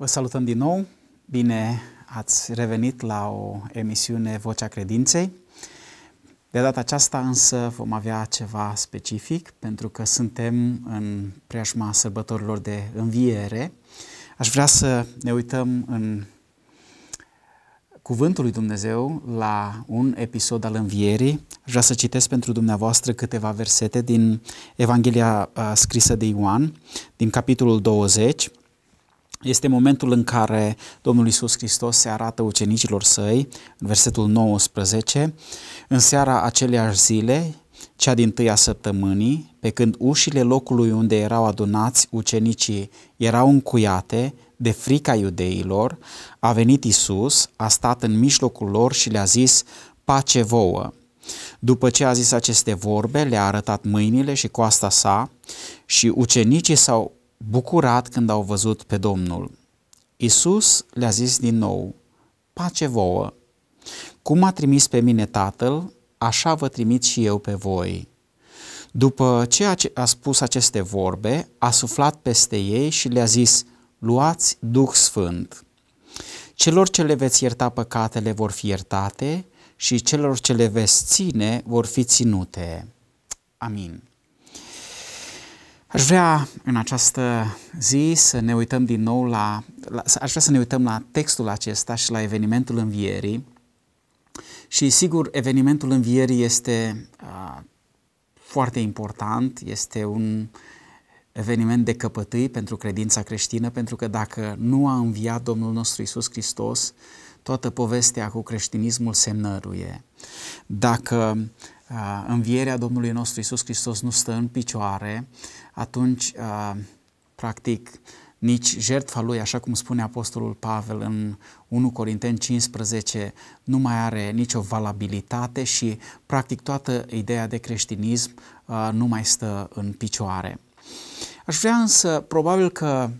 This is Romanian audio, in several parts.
Vă salutăm din nou! Bine ați revenit la o emisiune Vocea Credinței. De data aceasta însă vom avea ceva specific pentru că suntem în preajma sărbătorilor de înviere. Aș vrea să ne uităm în Cuvântul lui Dumnezeu la un episod al învierii. Aș vrea să citesc pentru dumneavoastră câteva versete din Evanghelia uh, scrisă de Ioan, din capitolul 20, este momentul în care Domnul Isus Hristos se arată ucenicilor săi, în versetul 19, în seara aceleași zile, cea din tâia săptămânii, pe când ușile locului unde erau adunați ucenicii erau încuiate de frica iudeilor, a venit Isus, a stat în mijlocul lor și le-a zis, pace vouă. După ce a zis aceste vorbe, le-a arătat mâinile și coasta sa și ucenicii s-au bucurat când au văzut pe Domnul. Isus le-a zis din nou, pace vouă, cum a trimis pe mine Tatăl, așa vă trimit și eu pe voi. După ce a spus aceste vorbe, a suflat peste ei și le-a zis, luați Duh Sfânt. Celor ce le veți ierta păcatele vor fi iertate și celor ce le veți ține vor fi ținute. Amin. Aș vrea în această zi să ne uităm din nou la, la aș vrea să ne uităm la textul acesta și la evenimentul învierii. Și sigur, evenimentul învierii este uh, foarte important, este un eveniment de căpătâi pentru credința creștină, pentru că dacă nu a înviat Domnul nostru Isus Hristos, toată povestea cu creștinismul se năruie. Dacă învierea Domnului nostru Isus Hristos nu stă în picioare, atunci, practic, nici jertfa lui, așa cum spune Apostolul Pavel în 1 Corinteni 15, nu mai are nicio valabilitate și, practic, toată ideea de creștinism nu mai stă în picioare. Aș vrea însă, probabil că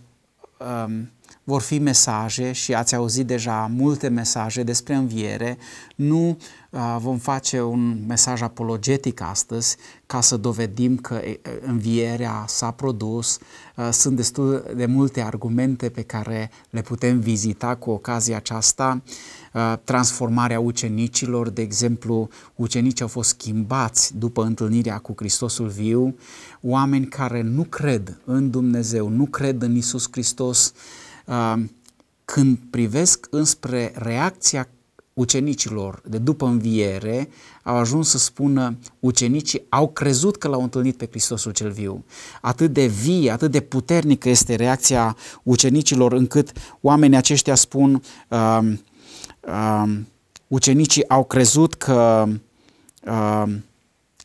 vor fi mesaje și ați auzit deja multe mesaje despre înviere. Nu uh, vom face un mesaj apologetic astăzi ca să dovedim că învierea s-a produs. Uh, sunt destul de multe argumente pe care le putem vizita cu ocazia aceasta. Uh, transformarea ucenicilor, de exemplu, ucenicii au fost schimbați după întâlnirea cu Hristosul viu, oameni care nu cred în Dumnezeu, nu cred în Isus Hristos, Um, când privesc înspre reacția ucenicilor de după înviere, au ajuns să spună ucenicii au crezut că l-au întâlnit pe Hristosul cel viu. Atât de vie, atât de puternică este reacția ucenicilor încât oamenii aceștia spun uh, uh, ucenicii au crezut că uh,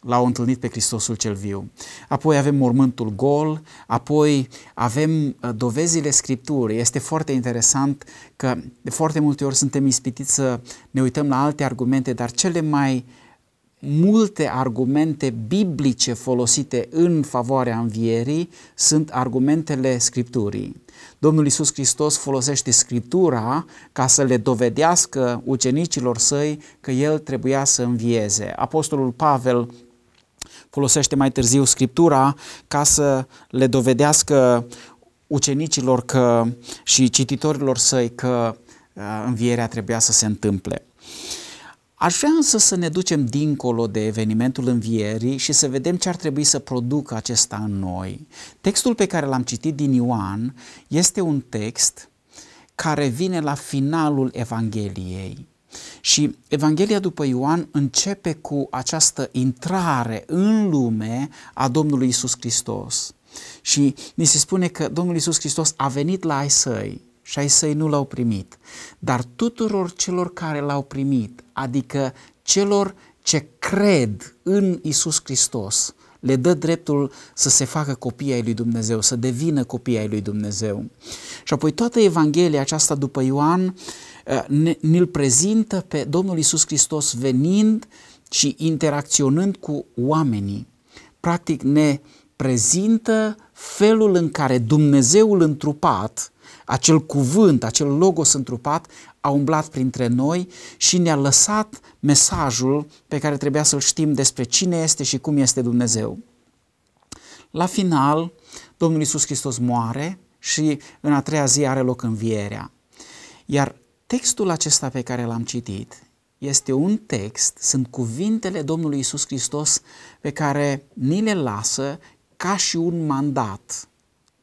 l-au întâlnit pe Hristosul cel viu. Apoi avem mormântul gol, apoi avem uh, dovezile Scripturii. Este foarte interesant că de foarte multe ori suntem ispitiți să ne uităm la alte argumente, dar cele mai multe argumente biblice folosite în favoarea învierii sunt argumentele Scripturii. Domnul Isus Hristos folosește Scriptura ca să le dovedească ucenicilor săi că El trebuia să învieze. Apostolul Pavel folosește mai târziu Scriptura ca să le dovedească ucenicilor că, și cititorilor săi că uh, învierea trebuia să se întâmple. Aș vrea însă să ne ducem dincolo de evenimentul învierii și să vedem ce ar trebui să producă acesta în noi. Textul pe care l-am citit din Ioan este un text care vine la finalul Evangheliei. Și Evanghelia după Ioan începe cu această intrare în lume a Domnului Isus Hristos. Și ni se spune că Domnul Isus Hristos a venit la ai săi și ai săi nu l-au primit, dar tuturor celor care l-au primit, adică celor ce cred în Isus Hristos, le dă dreptul să se facă copii ai lui Dumnezeu, să devină copii ai lui Dumnezeu. Și apoi toată Evanghelia aceasta după Ioan Eh, ne-l prezintă pe Domnul Isus Hristos venind și interacționând cu oamenii. Practic ne prezintă felul în care Dumnezeul întrupat, acel cuvânt, acel logos întrupat, a umblat printre noi și ne-a lăsat mesajul pe care trebuia să-l știm despre cine este și cum este Dumnezeu. La final, Domnul Isus Hristos moare și în a treia zi are loc învierea. Iar Textul acesta pe care l-am citit este un text, sunt cuvintele Domnului Isus Hristos pe care ni le lasă ca și un mandat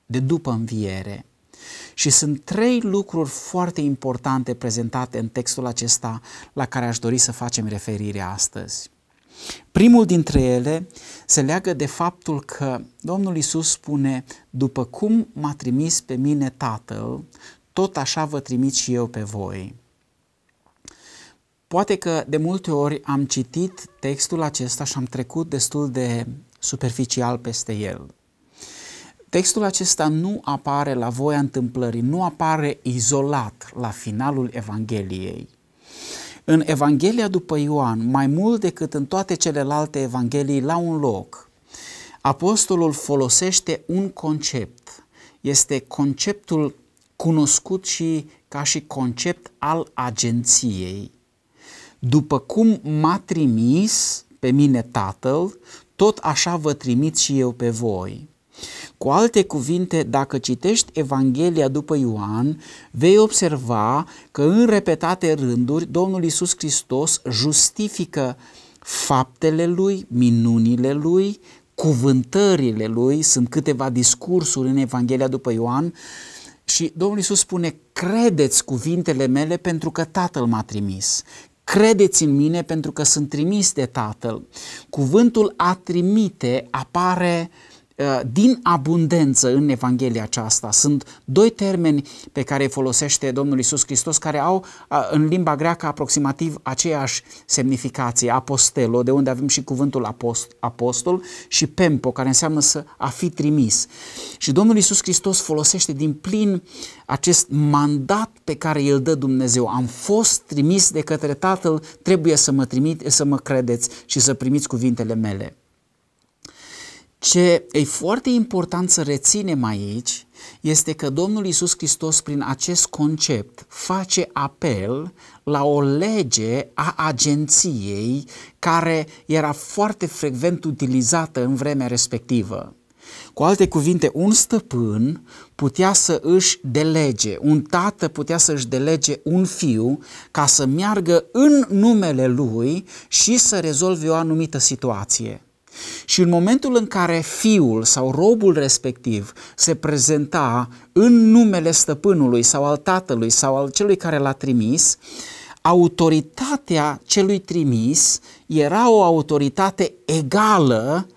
de după înviere. Și sunt trei lucruri foarte importante prezentate în textul acesta la care aș dori să facem referire astăzi. Primul dintre ele se leagă de faptul că Domnul Isus spune, după cum m-a trimis pe mine Tatăl, tot așa vă trimit și eu pe voi. Poate că de multe ori am citit textul acesta și am trecut destul de superficial peste el. Textul acesta nu apare la voia întâmplării, nu apare izolat la finalul Evangheliei. În Evanghelia după Ioan, mai mult decât în toate celelalte Evanghelii la un loc, apostolul folosește un concept. Este conceptul cunoscut și ca și concept al agenției. După cum m-a trimis pe mine Tatăl, tot așa vă trimit și eu pe voi. Cu alte cuvinte, dacă citești Evanghelia după Ioan, vei observa că în repetate rânduri Domnul Iisus Hristos justifică faptele lui, minunile lui, cuvântările lui, sunt câteva discursuri în Evanghelia după Ioan, și Domnul Iisus spune, credeți cuvintele mele pentru că Tatăl m-a trimis. Credeți în mine pentru că sunt trimis de Tatăl. Cuvântul a trimite apare Eh, din abundență în Evanghelia aceasta. Sunt doi termeni pe care îi folosește Domnul Isus Hristos care au în limba greacă aproximativ aceeași semnificație, apostelo, de unde avem și cuvântul apost, apostol și pempo, care înseamnă să a fi trimis. Și Domnul Isus Hristos folosește din plin acest mandat pe care îl dă Dumnezeu. Am fost trimis de către Tatăl, trebuie să mă, trimit, să mă credeți și să primiți cuvintele mele. Ce e foarte important să reținem aici este că Domnul Isus Hristos prin acest concept face apel la o lege a agenției care era foarte frecvent utilizată în vremea respectivă. Cu alte cuvinte, un stăpân putea să își delege, un tată putea să își delege un fiu ca să meargă în numele lui și să rezolve o anumită situație. Și în momentul în care fiul sau robul respectiv se prezenta în numele stăpânului sau al tatălui sau al celui care l-a trimis, autoritatea celui trimis era o autoritate egală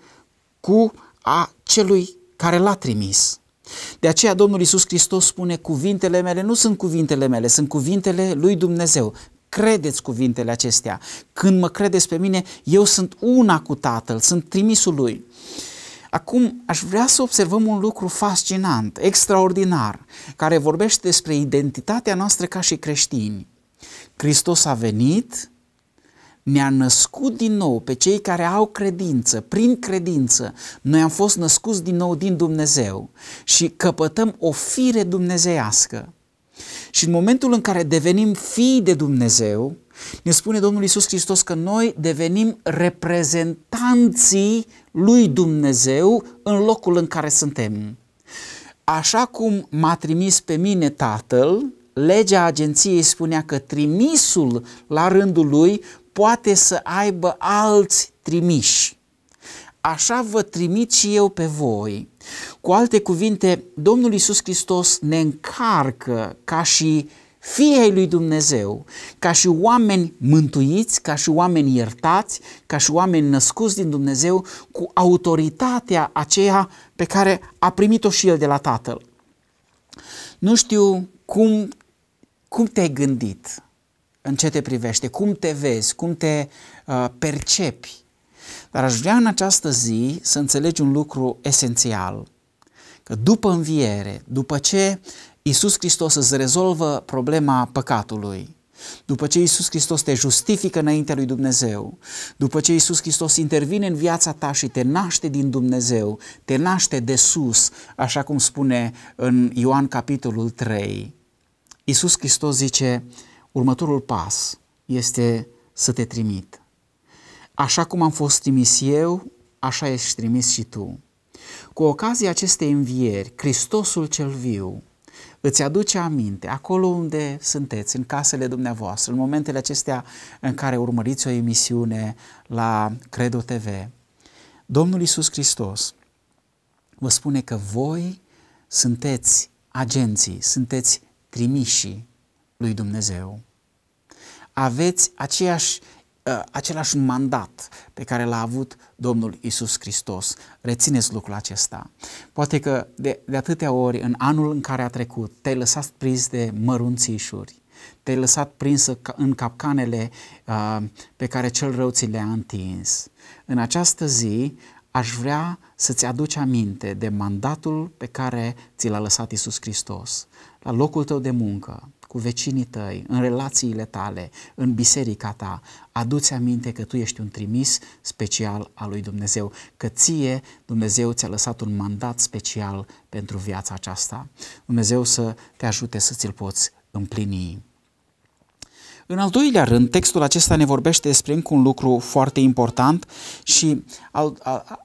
cu a celui care l-a trimis. De aceea Domnul Isus Hristos spune, cuvintele mele nu sunt cuvintele mele, sunt cuvintele lui Dumnezeu credeți cuvintele acestea. Când mă credeți pe mine, eu sunt una cu Tatăl, sunt trimisul Lui. Acum aș vrea să observăm un lucru fascinant, extraordinar, care vorbește despre identitatea noastră ca și creștini. Hristos a venit, ne-a născut din nou pe cei care au credință, prin credință. Noi am fost născuți din nou din Dumnezeu și căpătăm o fire dumnezeiască. Și în momentul în care devenim fii de Dumnezeu, ne spune Domnul Isus Hristos că noi devenim reprezentanții lui Dumnezeu în locul în care suntem. Așa cum m-a trimis pe mine Tatăl, legea agenției spunea că trimisul la rândul lui poate să aibă alți trimiși așa vă trimit și eu pe voi. Cu alte cuvinte, Domnul Iisus Hristos ne încarcă ca și fiei lui Dumnezeu, ca și oameni mântuiți, ca și oameni iertați, ca și oameni născuți din Dumnezeu, cu autoritatea aceea pe care a primit-o și El de la Tatăl. Nu știu cum, cum te-ai gândit în ce te privește, cum te vezi, cum te uh, percepi dar aș vrea în această zi să înțelegi un lucru esențial, că după înviere, după ce Isus Hristos îți rezolvă problema păcatului, după ce Isus Hristos te justifică înaintea lui Dumnezeu, după ce Isus Hristos intervine în viața ta și te naște din Dumnezeu, te naște de sus, așa cum spune în Ioan capitolul 3, Isus Hristos zice, următorul pas este să te trimit. Așa cum am fost trimis eu, așa ești trimis și tu. Cu ocazia acestei învieri, Hristosul cel viu îți aduce aminte, acolo unde sunteți, în casele dumneavoastră, în momentele acestea în care urmăriți o emisiune la Credo TV. Domnul Isus Hristos vă spune că voi sunteți agenții, sunteți trimișii lui Dumnezeu. Aveți aceeași Uh, același mandat pe care l-a avut Domnul Isus Hristos. Rețineți lucrul acesta. Poate că de, de atâtea ori în anul în care a trecut te-ai lăsat prins de mărunțișuri, te-ai lăsat prins în capcanele uh, pe care cel rău ți le-a întins. În această zi aș vrea să-ți aduci aminte de mandatul pe care ți l-a lăsat Isus Hristos, la locul tău de muncă, cu vecinii tăi, în relațiile tale, în biserica ta, adu-ți aminte că tu ești un trimis special al lui Dumnezeu, că ție Dumnezeu ți-a lăsat un mandat special pentru viața aceasta. Dumnezeu să te ajute să ți-l poți împlini. În al doilea rând, textul acesta ne vorbește despre încă un lucru foarte important și al, al,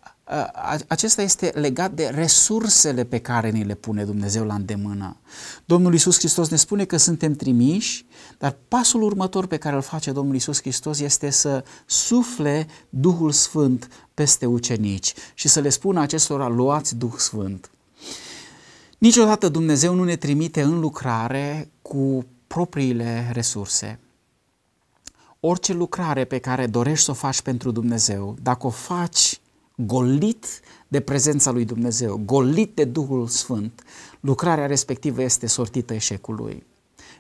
acesta este legat de resursele pe care ni le pune Dumnezeu la îndemână. Domnul Isus Hristos ne spune că suntem trimiși, dar pasul următor pe care îl face Domnul Isus Hristos este să sufle Duhul Sfânt peste ucenici și să le spună acestora luați Duh Sfânt. Niciodată Dumnezeu nu ne trimite în lucrare cu propriile resurse orice lucrare pe care dorești să o faci pentru Dumnezeu, dacă o faci golit de prezența lui Dumnezeu, golit de Duhul Sfânt, lucrarea respectivă este sortită eșecului.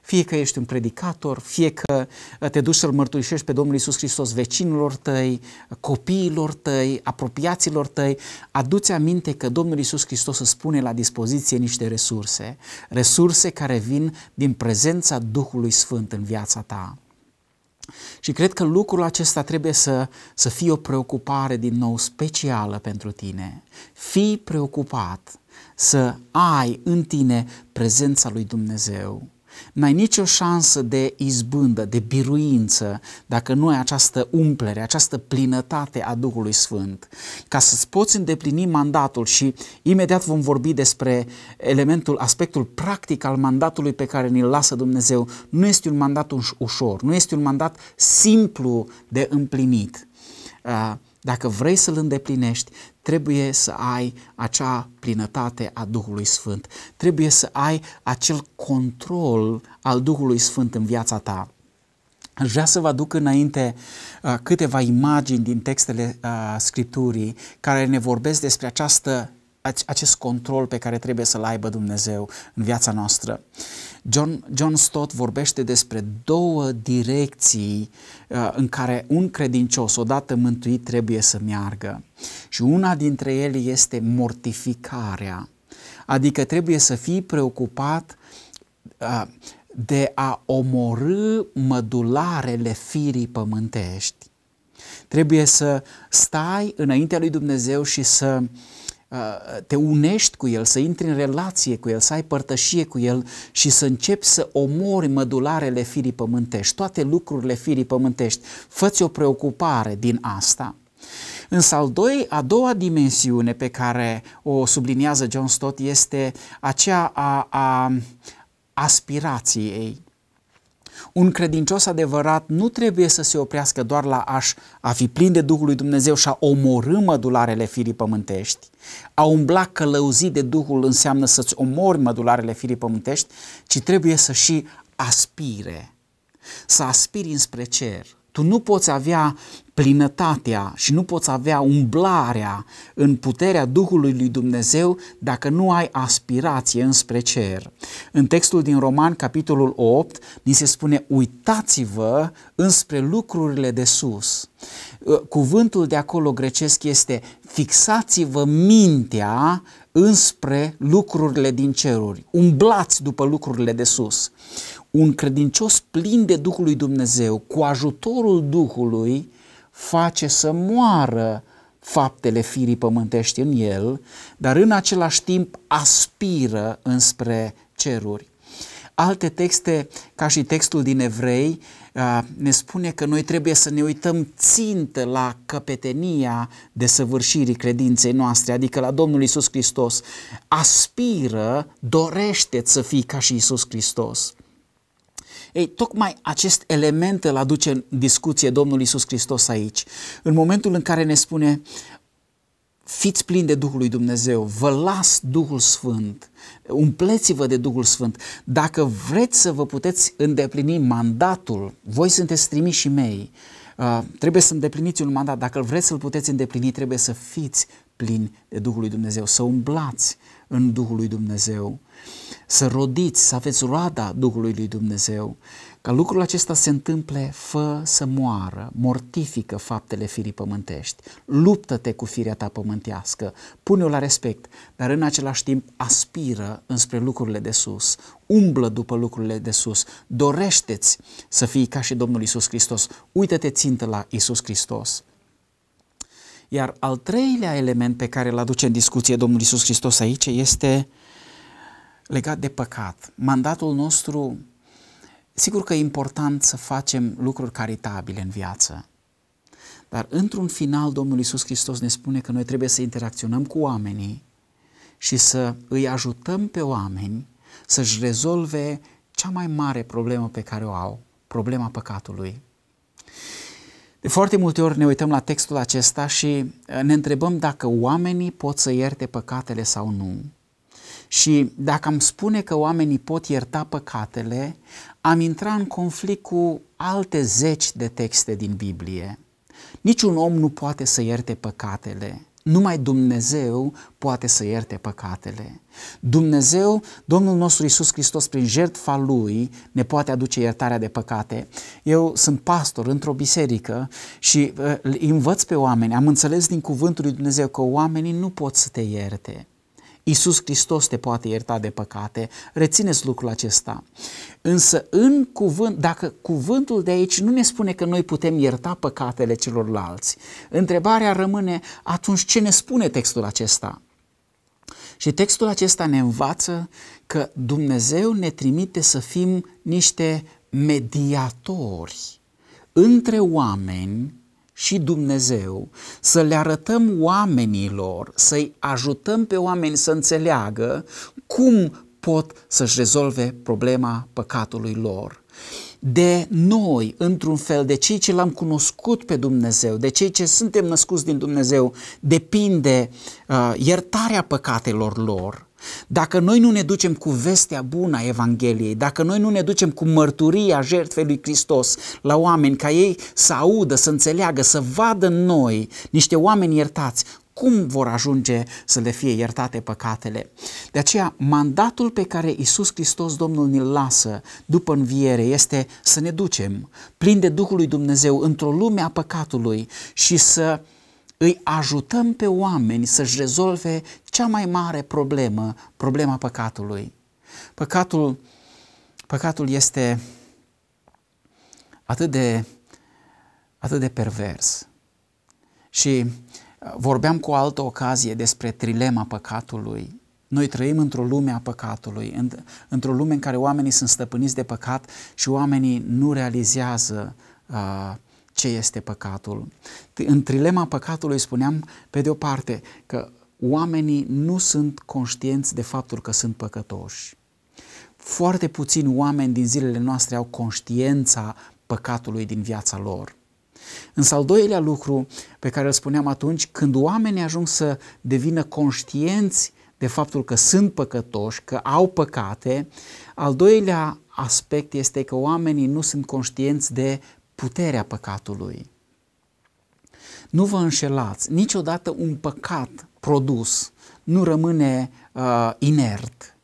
Fie că ești un predicator, fie că te duci să-L mărturisești pe Domnul Isus Hristos vecinilor tăi, copiilor tăi, apropiaților tăi, aduți aminte că Domnul Isus Hristos îți pune la dispoziție niște resurse, resurse care vin din prezența Duhului Sfânt în viața ta. Și cred că lucrul acesta trebuie să, să fie o preocupare din nou specială pentru tine. Fii preocupat să ai în tine prezența lui Dumnezeu N-ai nicio șansă de izbândă, de biruință, dacă nu ai această umplere, această plinătate a Duhului Sfânt. Ca să-ți poți îndeplini mandatul și imediat vom vorbi despre elementul, aspectul practic al mandatului pe care ne l lasă Dumnezeu, nu este un mandat ușor, nu este un mandat simplu de împlinit. Uh, dacă vrei să-L îndeplinești, trebuie să ai acea plinătate a Duhului Sfânt. Trebuie să ai acel control al Duhului Sfânt în viața ta. Aș vrea să vă aduc înainte uh, câteva imagini din textele uh, Scripturii care ne vorbesc despre această, acest control pe care trebuie să-l aibă Dumnezeu în viața noastră. John, John Stott vorbește despre două direcții uh, în care un credincios, odată mântuit, trebuie să meargă. Și una dintre ele este mortificarea, adică trebuie să fii preocupat uh, de a omorâ mădularele firii pământești. Trebuie să stai înaintea lui Dumnezeu și să uh, Uh, te unești cu El, să intri în relație cu El, să ai părtășie cu El și să începi să omori mădularele firii pământești, toate lucrurile firii pământești. Fă-ți o preocupare din asta. Însă al doi, a doua dimensiune pe care o subliniază John Stott este aceea a, a aspirației. Un credincios adevărat nu trebuie să se oprească doar la aș, a fi plin de Duhul lui Dumnezeu și a omorâ mădularele firii pământești. A umbla călăuzit de Duhul înseamnă să-ți omori mădularele firii pământești, ci trebuie să și aspire. Să aspiri înspre cer, tu nu poți avea plinătatea și nu poți avea umblarea în puterea Duhului lui Dumnezeu dacă nu ai aspirație înspre cer. În textul din Roman, capitolul 8, ni se spune uitați-vă înspre lucrurile de sus. Cuvântul de acolo grecesc este fixați-vă mintea înspre lucrurile din ceruri. Umblați după lucrurile de sus. Un credincios plin de Duhul lui Dumnezeu, cu ajutorul Duhului, face să moară faptele firii pământești în el, dar în același timp aspiră înspre ceruri. Alte texte, ca și textul din Evrei, Uh, ne spune că noi trebuie să ne uităm țintă la căpetenia săvârșirii credinței noastre, adică la Domnul Isus Hristos. Aspiră, dorește să fii ca și Isus Hristos. Ei, tocmai acest element îl aduce în discuție Domnul Isus Hristos aici. În momentul în care ne spune, fiți plini de Duhul lui Dumnezeu, vă las Duhul Sfânt, umpleți-vă de Duhul Sfânt. Dacă vreți să vă puteți îndeplini mandatul, voi sunteți trimiși mei, uh, trebuie să îndepliniți un mandat. Dacă vreți să-l puteți îndeplini, trebuie să fiți plini de Duhul lui Dumnezeu, să umblați în Duhul lui Dumnezeu, să rodiți, să aveți roada Duhului lui Dumnezeu. Ca lucrul acesta se întâmple, fă să moară, mortifică faptele firii pământești, luptă-te cu firea ta pământească, pune-o la respect, dar în același timp aspiră înspre lucrurile de sus, umblă după lucrurile de sus, dorește-ți să fii ca și Domnul Isus Hristos, uită-te țintă la Isus Hristos. Iar al treilea element pe care îl aduce în discuție Domnul Isus Hristos aici este legat de păcat. Mandatul nostru Sigur că e important să facem lucruri caritabile în viață, dar într-un final Domnul Iisus Hristos ne spune că noi trebuie să interacționăm cu oamenii și să îi ajutăm pe oameni să-și rezolve cea mai mare problemă pe care o au, problema păcatului. De foarte multe ori ne uităm la textul acesta și uh, ne întrebăm dacă oamenii pot să ierte păcatele sau nu. Și dacă am spune că oamenii pot ierta păcatele, am intrat în conflict cu alte zeci de texte din Biblie. Niciun om nu poate să ierte păcatele. Numai Dumnezeu poate să ierte păcatele. Dumnezeu, Domnul nostru Isus Hristos, prin jertfa Lui, ne poate aduce iertarea de păcate. Eu sunt pastor într-o biserică și uh, învăț pe oameni, am înțeles din cuvântul lui Dumnezeu că oamenii nu pot să te ierte. Iisus Hristos te poate ierta de păcate. Rețineți lucrul acesta. Însă în cuvânt, dacă cuvântul de aici nu ne spune că noi putem ierta păcatele celorlalți, întrebarea rămâne atunci ce ne spune textul acesta? Și textul acesta ne învață că Dumnezeu ne trimite să fim niște mediatori între oameni și Dumnezeu, să le arătăm oamenilor, să-i ajutăm pe oameni să înțeleagă cum pot să-și rezolve problema păcatului lor. De noi, într-un fel, de cei ce l-am cunoscut pe Dumnezeu, de cei ce suntem născuți din Dumnezeu, depinde uh, iertarea păcatelor lor dacă noi nu ne ducem cu vestea bună a Evangheliei, dacă noi nu ne ducem cu mărturia jertfei lui Hristos la oameni ca ei să audă, să înțeleagă, să vadă în noi niște oameni iertați, cum vor ajunge să le fie iertate păcatele. De aceea, mandatul pe care Isus Hristos Domnul ne lasă după înviere este să ne ducem plin de Duhul lui Dumnezeu într-o lume a păcatului și să uh, îi ajutăm pe oameni să-și rezolve cea mai mare problemă, problema păcatului. Păcatul, păcatul este atât de, atât de pervers. Și uh, vorbeam cu o altă ocazie despre trilema păcatului. Noi trăim într-o lume a păcatului, într-o lume în care oamenii sunt stăpâniți de păcat și oamenii nu realizează uh, ce este păcatul. În trilema păcatului spuneam, pe de o parte, că oamenii nu sunt conștienți de faptul că sunt păcătoși. Foarte puțini oameni din zilele noastre au conștiența păcatului din viața lor. Însă al doilea lucru pe care îl spuneam atunci, când oamenii ajung să devină conștienți de faptul că sunt păcătoși, că au păcate, al doilea aspect este că oamenii nu sunt conștienți de puterea păcatului. Nu vă înșelați, niciodată un păcat produs nu rămâne uh, inert.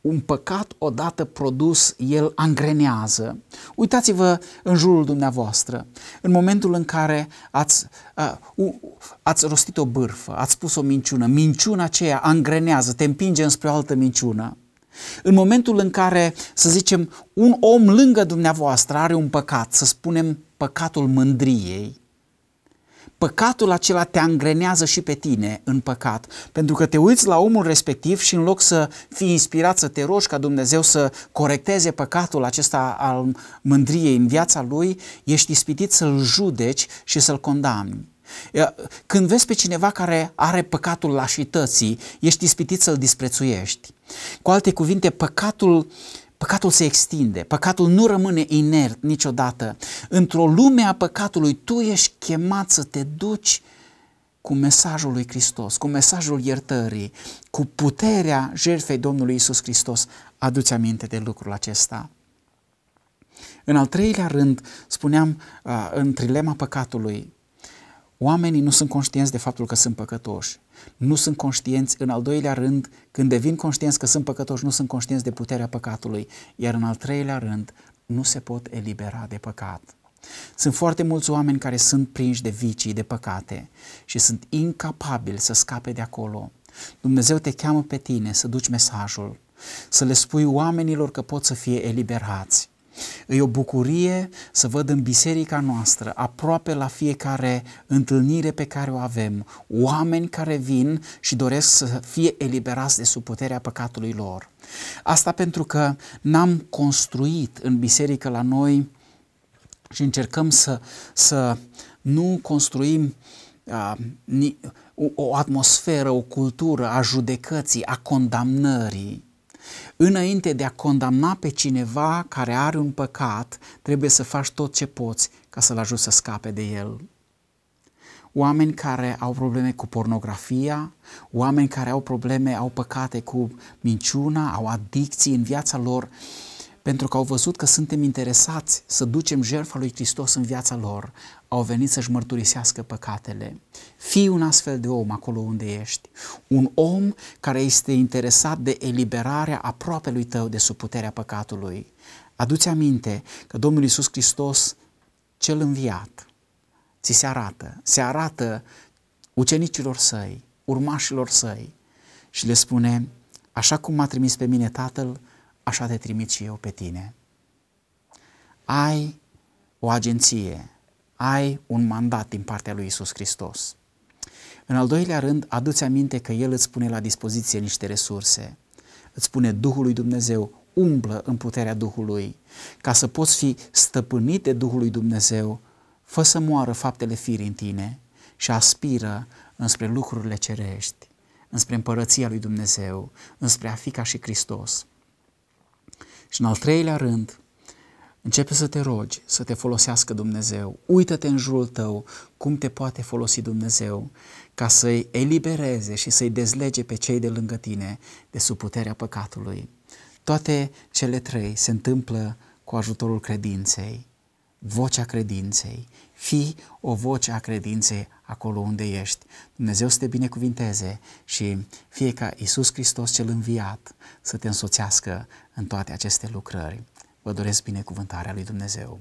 Un păcat odată produs, el angrenează. Uitați-vă în jurul dumneavoastră. În momentul în care ați, uh, uh, ați rostit o bârfă, ați spus o minciună, minciuna aceea angrenează, te împinge înspre o altă minciună. În momentul în care, să zicem, un om lângă dumneavoastră are un păcat, să spunem păcatul mândriei, păcatul acela te angrenează și pe tine în păcat, pentru că te uiți la omul respectiv și în loc să fii inspirat să te rogi ca Dumnezeu să corecteze păcatul acesta al mândriei în viața lui, ești ispitit să-l judeci și să-l condamni. Când vezi pe cineva care are păcatul lașității, ești ispitit să-l disprețuiești. Cu alte cuvinte, păcatul uh, Păcatul se extinde, păcatul nu rămâne inert niciodată. Într-o lume a păcatului tu ești chemat să te duci cu mesajul lui Hristos, cu mesajul iertării, cu puterea jertfei Domnului Isus Hristos. Aduți aminte de lucrul acesta. În al treilea rând, spuneam uh, în trilema păcatului, Oamenii nu sunt conștienți de faptul că sunt păcătoși. Nu sunt conștienți, în al doilea rând, când devin conștienți că sunt păcătoși, nu sunt conștienți de puterea păcatului. Iar în al treilea rând, nu se pot elibera de păcat. Sunt foarte mulți oameni care sunt prinși de vicii, de păcate și sunt incapabili să scape de acolo. Dumnezeu te cheamă pe tine să duci mesajul, să le spui oamenilor că pot să fie eliberați. E o bucurie să văd în biserica noastră, aproape la fiecare întâlnire pe care o avem, oameni care vin și doresc să fie eliberați de sub puterea păcatului lor. Asta pentru că n-am construit în biserică la noi și încercăm să, să nu construim a, ni, o, o atmosferă, o cultură a judecății, a condamnării, Înainte de a condamna pe cineva care are un păcat, trebuie să faci tot ce poți ca să-l ajuți să scape de el. Oameni care au probleme cu pornografia, oameni care au probleme, au păcate cu minciuna, au adicții în viața lor, pentru că au văzut că suntem interesați să ducem jertfa lui Hristos în viața lor, au venit să-și mărturisească păcatele. Fii un astfel de om acolo unde ești. Un om care este interesat de eliberarea lui tău de sub puterea păcatului. Aduți aminte că Domnul Iisus Hristos, cel înviat, ți se arată, se arată ucenicilor săi, urmașilor săi și le spune, așa cum m-a trimis pe mine Tatăl, așa te trimit și eu pe tine. Ai o agenție, ai un mandat din partea lui Isus Hristos. În al doilea rând, aduți aminte că El îți pune la dispoziție niște resurse. Îți spune Duhul lui Dumnezeu, umblă în puterea Duhului. Ca să poți fi stăpânit de Duhul lui Dumnezeu, fă să moară faptele firii în tine și aspiră înspre lucrurile cerești, înspre împărăția lui Dumnezeu, înspre a fi ca și Hristos. Și în al treilea rând, Începe să te rogi, să te folosească Dumnezeu. Uită-te în jurul tău cum te poate folosi Dumnezeu ca să-i elibereze și să-i dezlege pe cei de lângă tine de sub puterea păcatului. Toate cele trei se întâmplă cu ajutorul credinței, vocea credinței. Fii o voce a credinței acolo unde ești. Dumnezeu să te binecuvinteze și fie ca Iisus Hristos cel înviat să te însoțească în toate aceste lucrări. Vă doresc binecuvântarea lui Dumnezeu.